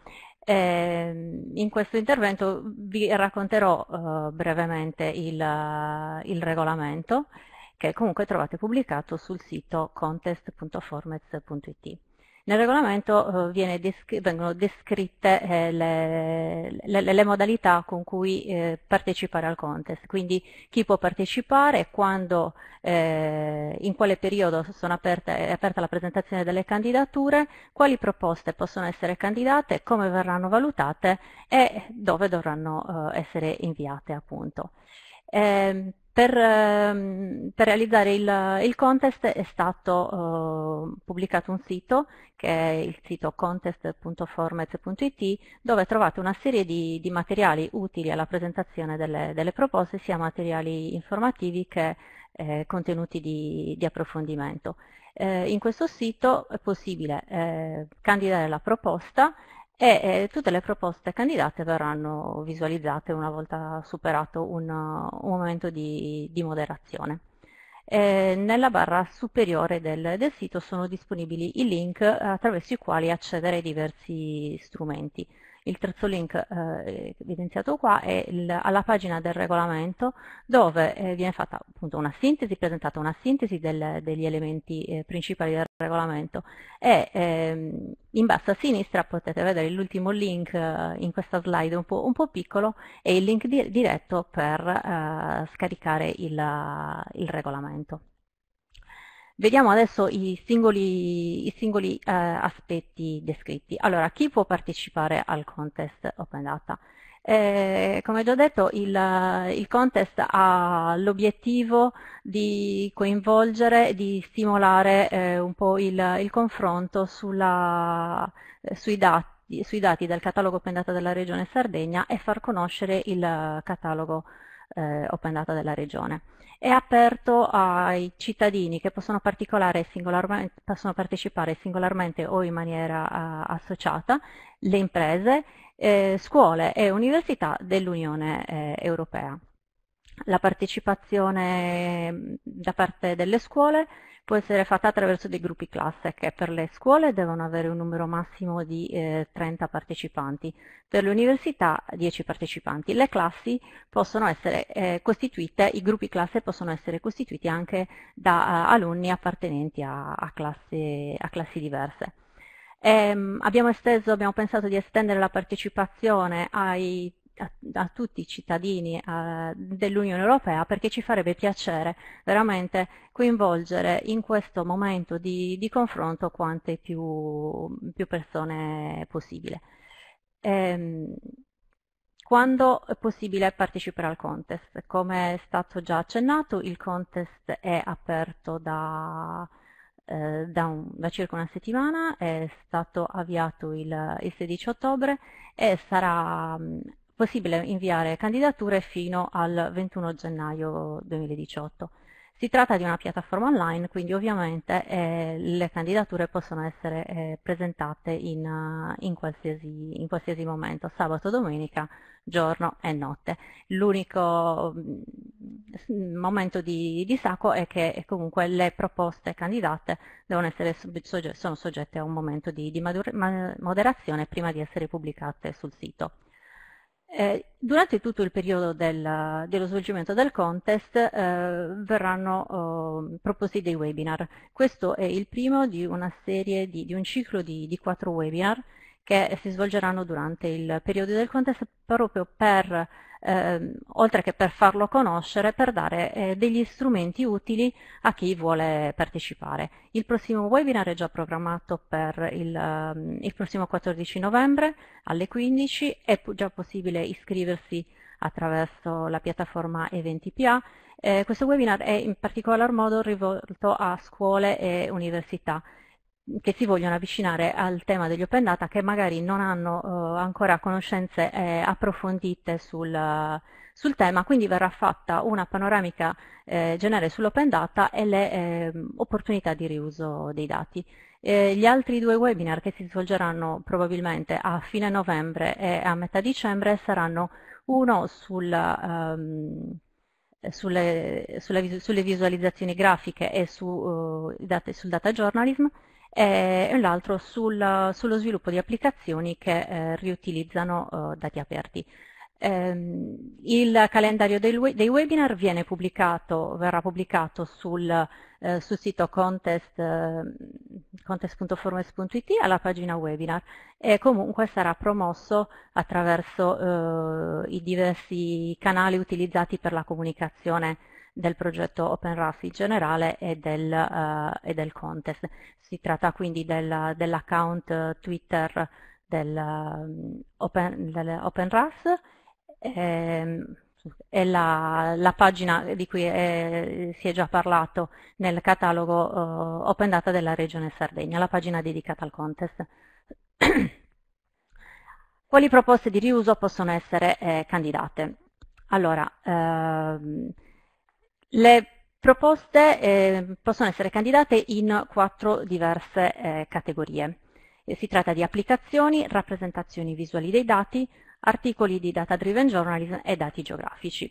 Eh, in questo intervento vi racconterò eh, brevemente il, il regolamento che comunque trovate pubblicato sul sito contest.formez.it. Nel regolamento eh, descr vengono descritte eh, le, le, le, modalità con cui eh, partecipare al contest, quindi chi può partecipare, quando, eh, in quale periodo aperte, è aperta la presentazione delle candidature, quali proposte possono essere candidate, come verranno valutate e dove dovranno eh, essere inviate appunto. Eh, per, ehm, per, realizzare il, il, contest è stato eh, pubblicato un sito, che è il sito contest.formet.it, dove trovate una serie di, di, materiali utili alla presentazione delle, delle proposte, sia materiali informativi che eh, contenuti di, di approfondimento. Eh, in questo sito è possibile eh, candidare la proposta e eh, tutte le proposte candidate verranno visualizzate una volta superato un, un momento di, di moderazione. Eh, nella barra superiore del, del, sito sono disponibili i link attraverso i quali accedere ai diversi strumenti. Il terzo link eh, evidenziato qua è il, alla pagina del regolamento dove eh, viene fatta appunto una sintesi, presentata una sintesi del, degli elementi eh, principali del regolamento e ehm, in basso a sinistra potete vedere l'ultimo link eh, in questa slide un po', un po', piccolo e il link di, diretto per eh, scaricare il, il regolamento. Vediamo adesso i singoli, i singoli eh, aspetti descritti. Allora, chi può partecipare al contest Open Data? Eh, come già detto, il, il contest ha l'obiettivo di coinvolgere, di stimolare eh, un po' il, il confronto sulla, eh, sui dati sui dati del catalogo Open Data della regione Sardegna e far conoscere il eh, catalogo eh, open data della regione. È aperto ai cittadini che possono, possono partecipare singolarmente o in maniera a, eh, associata, le imprese, eh, scuole e università dell'Unione eh, Europea. La partecipazione mm, da parte delle scuole può essere fatta attraverso dei gruppi classe che per le scuole devono avere un numero massimo di eh, 30 partecipanti, per le università 10 partecipanti. Le classi possono essere eh, costituite, i gruppi classe possono essere costituiti anche da uh, alunni appartenenti a, a, classe, a classi diverse. Ehm, abbiamo, esteso, abbiamo pensato di estendere la partecipazione ai a, a tutti i cittadini uh, dell'Unione Europea perché ci farebbe piacere veramente coinvolgere in questo momento di, di confronto quante più, più persone possibile. Ehm, quando è possibile partecipare al contest? Come è stato già accennato, il contest è aperto da, eh, da, un, da circa una settimana, è stato avviato il, il 16 ottobre e sarà mm, possibile inviare candidature fino al 21 gennaio 2018. Si tratta di una piattaforma online, quindi ovviamente eh, le candidature possono essere eh, presentate in, eh, in, qualsiasi, in, qualsiasi, momento, sabato, domenica, giorno e notte. L'unico mm, momento di, di sacco è che comunque le proposte candidate essere, sono soggette a un momento di, di moderazione prima di essere pubblicate sul sito. Eh, durante tutto il periodo del, dello svolgimento del contest eh, verranno eh, proposti dei webinar. Questo è il primo di una serie di, di un ciclo di, di quattro webinar che si svolgeranno durante il periodo del contest proprio per, eh, oltre che per farlo conoscere, per dare eh, degli strumenti utili a chi vuole partecipare. Il prossimo webinar è già programmato per il, eh, il prossimo 14 novembre alle 15, è già possibile iscriversi attraverso la piattaforma EventIPA. Eh, questo webinar è in particolar modo rivolto a scuole e università che si vogliono avvicinare al tema degli open data che magari non hanno eh, ancora conoscenze eh, approfondite sul, sul, tema, quindi verrà fatta una panoramica eh, generale sull'open data e le ehm, opportunità di riuso dei dati. Eh, gli altri due webinar che si svolgeranno probabilmente a fine novembre e a metà dicembre saranno uno sulla, um, ehm, sulle, sulle, visualizzazioni grafiche e su, uh, eh, date, sul data journalism e l'altro sul, sullo sviluppo di applicazioni che eh, riutilizzano eh, dati aperti. Ehm, il calendario dei, dei webinar pubblicato, verrà pubblicato sul, eh, sul sito contest.formes.it contest ehm, alla pagina webinar e comunque sarà promosso attraverso eh, i diversi canali utilizzati per la comunicazione del progetto OpenRAF in generale e del, uh, e del, contest. Si tratta quindi del, dell'account eh, Twitter dell'OpenRAF mm, del Open e, ehm, e la, la, pagina di cui è, eh, si è già parlato nel catalogo uh, Open Data della Regione Sardegna, la pagina dedicata al contest. Quali proposte di riuso possono essere eh, candidate? Allora, ehm, le proposte eh, possono essere candidate in quattro diverse eh, categorie. Eh, si tratta di applicazioni, rappresentazioni visuali dei dati, articoli di data driven journalism e dati geografici.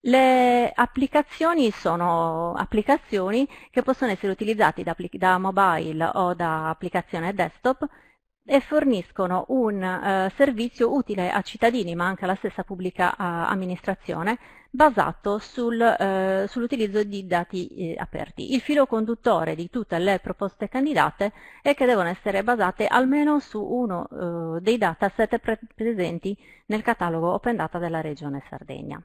Le applicazioni sono applicazioni che possono essere utilizzate da, da mobile o da applicazione desktop e forniscono un eh, servizio utile a cittadini ma anche alla stessa pubblica eh, amministrazione basato sul, eh, sull'utilizzo di dati eh, aperti. Il filo conduttore di tutte le proposte candidate è che devono essere basate almeno su uno eh, dei dataset pre presenti nel catalogo Open Data della Regione Sardegna.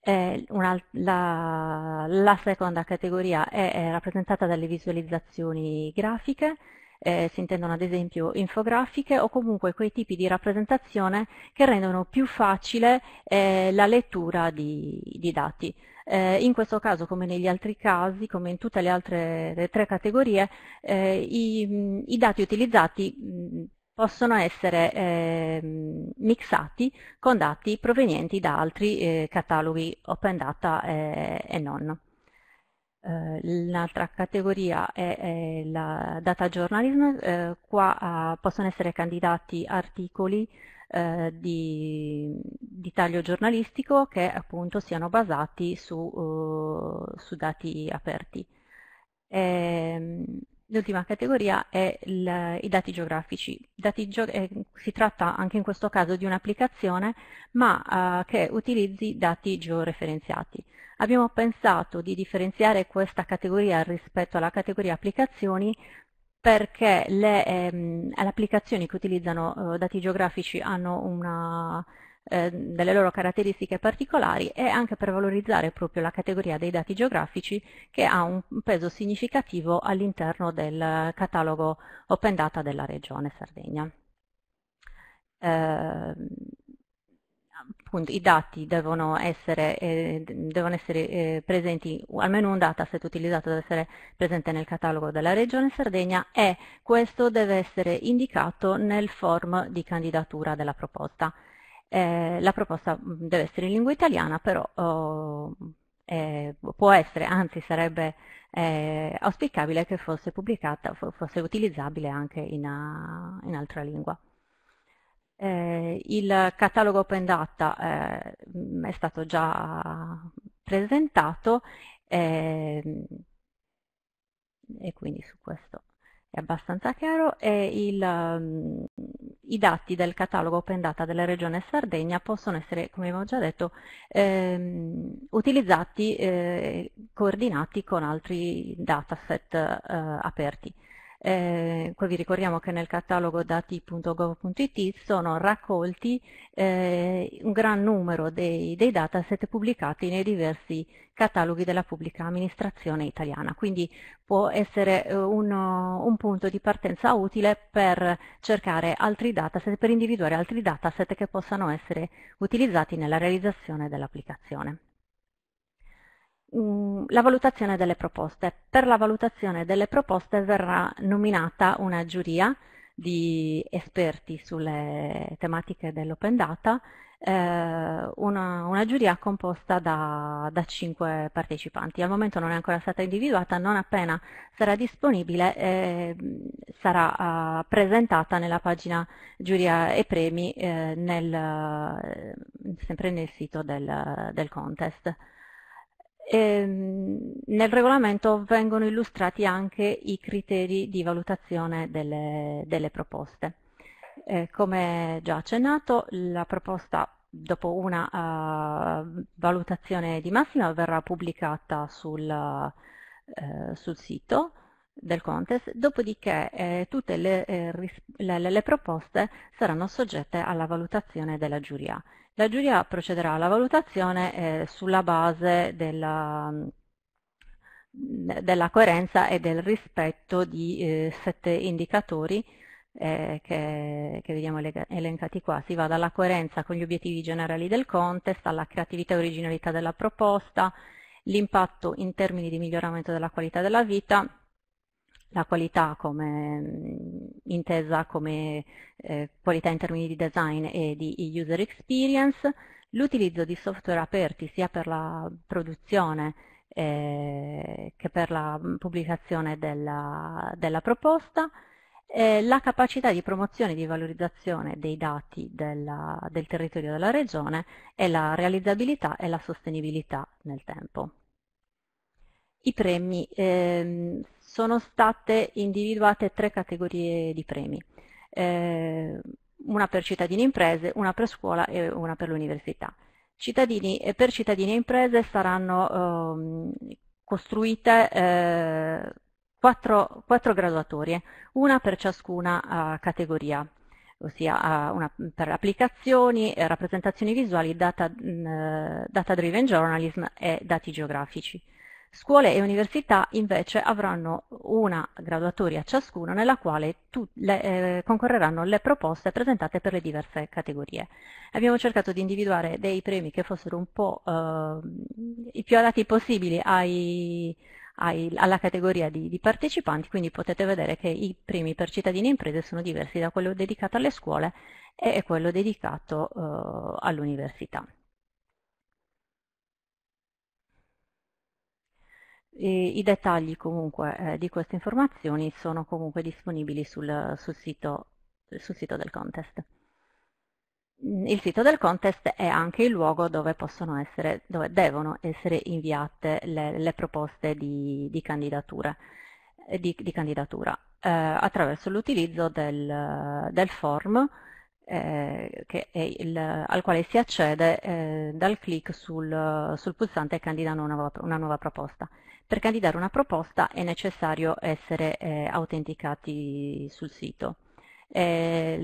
Eh, una, la, la, seconda categoria è, è rappresentata dalle visualizzazioni grafiche, eh, si intendono ad esempio infografiche o comunque quei tipi di rappresentazione che rendono più facile eh, la lettura di, di dati. Eh, in questo caso, come negli altri casi, come in tutte le altre le tre categorie, eh, i, i, dati utilizzati possono essere ehm, mixati con dati provenienti da altri eh, cataloghi open data eh, e non. Eh, l'altra categoria è, è, la data journalism, eh, qua eh, possono essere candidati articoli eh, di, di, taglio giornalistico che appunto siano basati su, eh, su dati aperti. Ehm, l'ultima categoria è il, i dati geografici. Dati geo eh, si tratta anche in questo caso di un'applicazione ma ah, che utilizzi dati georeferenziati abbiamo pensato di differenziare questa categoria rispetto alla categoria applicazioni perché le, ehm, le applicazioni che utilizzano eh, dati geografici hanno una, eh, delle loro caratteristiche particolari e anche per valorizzare proprio la categoria dei dati geografici che ha un peso significativo all'interno del catalogo open data della regione Sardegna. Eh, appunto i dati devono essere, eh, devono essere eh, presenti, almeno un dataset utilizzato deve essere presente nel catalogo della Regione Sardegna e questo deve essere indicato nel form di candidatura della proposta. Eh, la proposta mm, deve essere in lingua italiana, però oh, eh, può essere, anzi sarebbe eh, auspicabile che fosse pubblicata, fosse utilizzabile anche in, in altra lingua. Eh, il catalogo Open Data eh, è stato già presentato eh, e quindi su questo è abbastanza chiaro e il, um, i dati del catalogo Open Data della regione Sardegna possono essere, come abbiamo già detto, ehm, utilizzati, eh, coordinati con altri dataset eh, aperti. Eh, qui vi ricordiamo che nel catalogo dati.gov.it sono raccolti eh, un gran numero dei, dei, dataset pubblicati nei diversi cataloghi della pubblica amministrazione italiana, quindi può essere eh, uno, un punto di partenza utile per cercare altri dataset, per individuare altri dataset che possano essere utilizzati nella realizzazione dell'applicazione. Mm, la valutazione delle proposte. Per la valutazione delle proposte verrà nominata una giuria di esperti sulle tematiche dell'open data, eh, una, una, giuria composta da, da 5 partecipanti. Al momento non è ancora stata individuata, non appena sarà disponibile eh, sarà eh, presentata nella pagina giuria e premi eh, nel, sempre nel sito del, del contest. Ehm, nel regolamento vengono illustrati anche i criteri di valutazione delle, delle proposte. Eh, come già accennato, la proposta dopo una uh, valutazione di massima verrà pubblicata sul, uh, sul sito del contest, dopodiché eh, tutte le, eh, le, le, proposte saranno soggette alla valutazione della giuria la giuria procederà alla valutazione eh, sulla base della, mm, della, coerenza e del rispetto di eh, sette indicatori eh, che, che, vediamo elencati qua. Si va dalla coerenza con gli obiettivi generali del contest, alla creatività e originalità della proposta, l'impatto in termini di miglioramento della qualità della vita, la qualità come, intesa come eh, qualità in termini di design e di user experience, l'utilizzo di software aperti sia per la produzione eh, che per la pubblicazione della, della proposta, eh, la capacità di promozione e di valorizzazione dei dati della, del territorio della regione e la realizzabilità e la sostenibilità nel tempo. I premi ehm, sono state individuate tre categorie di premi, eh, una per cittadini e imprese, una per scuola e una per l'università. per cittadini e imprese saranno eh, costruite eh, quattro, quattro, graduatorie, una per ciascuna eh, categoria ossia eh, una, per applicazioni, eh, rappresentazioni visuali, data, mm, data driven journalism e dati geografici. Scuole e università invece avranno una graduatoria ciascuna nella quale le, eh, concorreranno le proposte presentate per le diverse categorie. Abbiamo cercato di individuare dei premi che fossero un po' eh, i più adatti possibili ai, ai, alla categoria di, di, partecipanti, quindi potete vedere che i premi per cittadini e imprese sono diversi da quello dedicato alle scuole e quello dedicato eh, all'università. I, i dettagli comunque eh, di queste informazioni sono comunque disponibili sul, sul, sito, sul sito del contest. Mm, il sito del contest è anche il luogo dove, essere, dove devono essere inviate le, le proposte di, di, candidatura, eh, di, di candidatura eh, attraverso l'utilizzo del, del form eh, il, al quale si accede eh, dal clic sul, sul, pulsante Candida una nuova, una nuova, proposta. Per candidare una proposta è necessario essere eh, autenticati sul sito. Eh,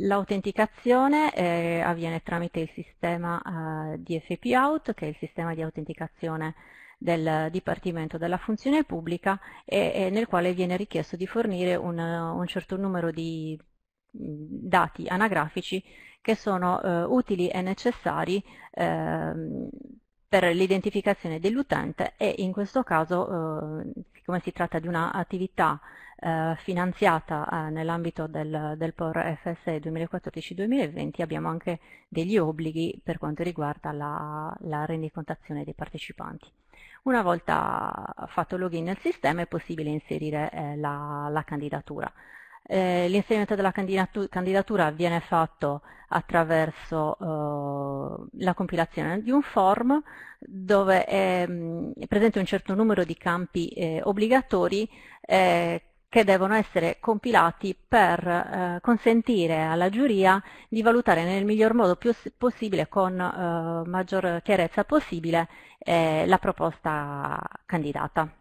l'autenticazione eh, avviene tramite il sistema eh, di FP Out, che è il sistema di autenticazione del Dipartimento della Funzione Pubblica e, e nel quale viene richiesto di fornire un, un certo numero di dati anagrafici che sono eh, utili e necessari eh, per l'identificazione dell'utente e in questo caso, eh, siccome si tratta di un'attività eh, finanziata eh, nell'ambito del, del, POR FSE 2014-2020, abbiamo anche degli obblighi per quanto riguarda la, la rendicontazione dei partecipanti. Una volta fatto login nel sistema è possibile inserire eh, la, la candidatura. Eh, l'inserimento della candidatura viene fatto attraverso eh, la compilazione di un form dove è, è mm, presente un certo numero di campi eh, obbligatori eh, che devono essere compilati per eh, consentire alla giuria di valutare nel miglior modo possibile, con eh, maggior chiarezza possibile, eh, la proposta candidata.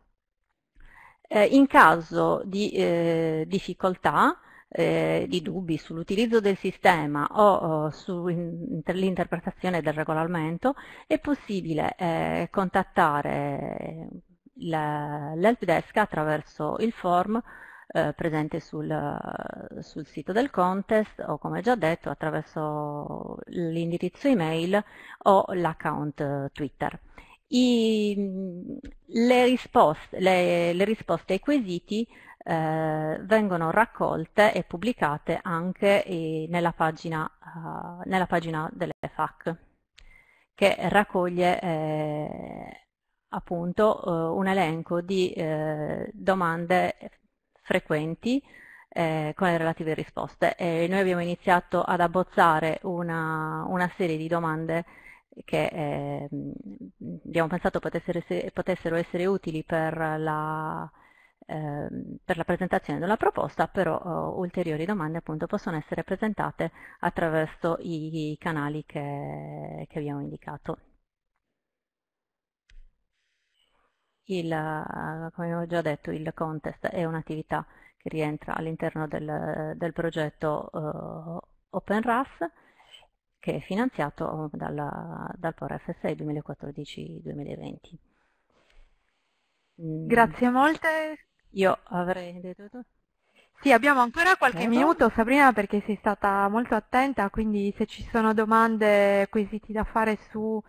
Eh, in caso di eh, difficoltà, eh, di dubbi sull'utilizzo del sistema o, o sull'interpretazione del regolamento, è possibile eh, contattare l'help desk attraverso il form eh, presente sul, sul, sito del contest o come già detto attraverso l'indirizzo email o l'account Twitter i, le, risposte, le, le, risposte, ai quesiti eh, vengono raccolte e pubblicate anche eh, nella, pagina, eh, nella, pagina, delle FAC, che raccoglie eh, appunto eh, un elenco di eh, domande frequenti eh, con le relative risposte. E noi abbiamo iniziato ad abbozzare una, una serie di domande che eh, abbiamo pensato potessero essere, potessero essere utili per la, eh, per la, presentazione della proposta, però eh, ulteriori domande appunto, possono essere presentate attraverso i canali che, che abbiamo indicato. Il, come avevo già detto, il contest è un'attività che rientra all'interno del, del, progetto oh, OpenRAS che è finanziato dalla, dal FSI 2014-2020. Mm. Grazie molte. Io avrei detto tutto. Sì, abbiamo ancora qualche Prego. minuto, Sabrina, perché sei stata molto attenta, quindi se ci sono domande, quesiti da fare su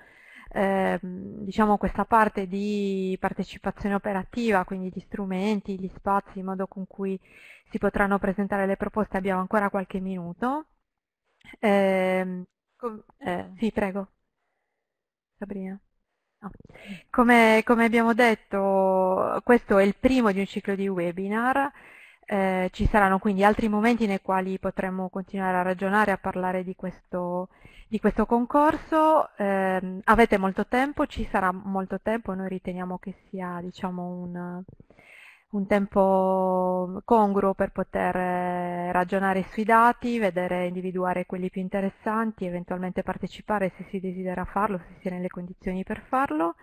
eh, diciamo questa parte di partecipazione operativa, quindi gli strumenti, gli spazi, il modo con cui si potranno presentare le proposte, abbiamo ancora qualche minuto. Eh, Ecco, eh. Sì, prego. Sabrina. No. Come, come, abbiamo detto, questo è il primo di un ciclo di webinar. Eh, ci saranno quindi altri momenti nei quali potremo continuare a ragionare, a parlare di questo, di questo concorso. Eh, avete molto tempo, ci sarà molto tempo, noi riteniamo che sia diciamo, un, un tempo congruo per poter eh, ragionare sui dati, vedere, individuare quelli più interessanti, eventualmente partecipare se si desidera farlo, se si è nelle condizioni per farlo.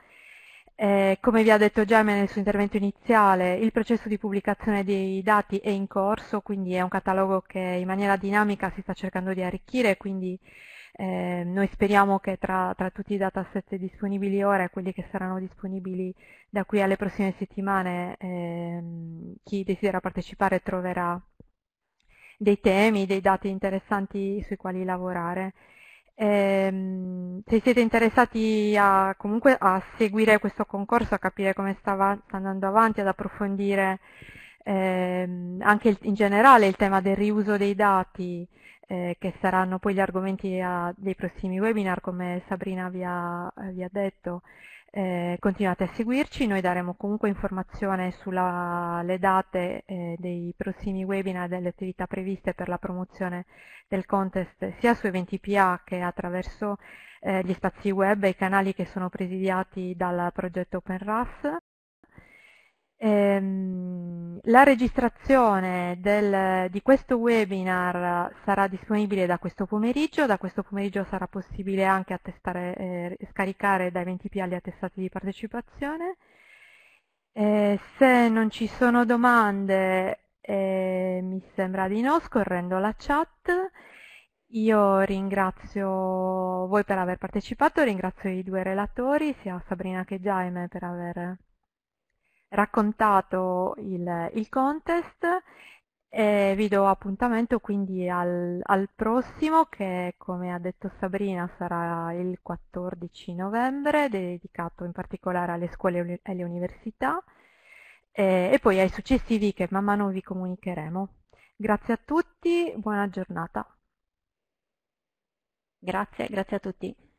Eh, come vi ha detto Gemma nel suo intervento iniziale, il processo di pubblicazione dei dati è in corso, quindi è un catalogo che in maniera dinamica si sta cercando di arricchire, quindi eh, noi speriamo che tra, tra, tutti i dataset disponibili ora e quelli che saranno disponibili da qui alle prossime settimane, ehm, chi desidera partecipare troverà dei temi, dei dati interessanti sui quali lavorare. Ehm, se siete interessati a, comunque a seguire questo concorso, a capire come sta, andando avanti, ad approfondire eh, anche il, in generale il tema del riuso dei dati, eh, che saranno poi gli argomenti a, dei prossimi webinar, come Sabrina vi ha, vi ha detto. Eh, continuate a seguirci, noi daremo comunque informazione sulle date eh, dei prossimi webinar e delle attività previste per la promozione del contest sia su eventi PA che attraverso eh, gli spazi web e i canali che sono presidiati dal progetto OpenRAS. Ehm, la registrazione del, di questo webinar sarà disponibile da questo pomeriggio, da questo pomeriggio sarà possibile anche attestare, eh, scaricare dai 20 PA gli attestati di partecipazione. Eh, se non ci sono domande, eh, mi sembra di no, scorrendo la chat. Io ringrazio voi per aver partecipato, ringrazio i due relatori, sia Sabrina che Jaime per aver raccontato il, il contest e vi do appuntamento quindi al, al, prossimo che come ha detto Sabrina sarà il 14 novembre dedicato in particolare alle scuole e alle università e, e poi ai successivi che man mano vi comunicheremo. Grazie a tutti, buona giornata. Grazie, grazie a tutti.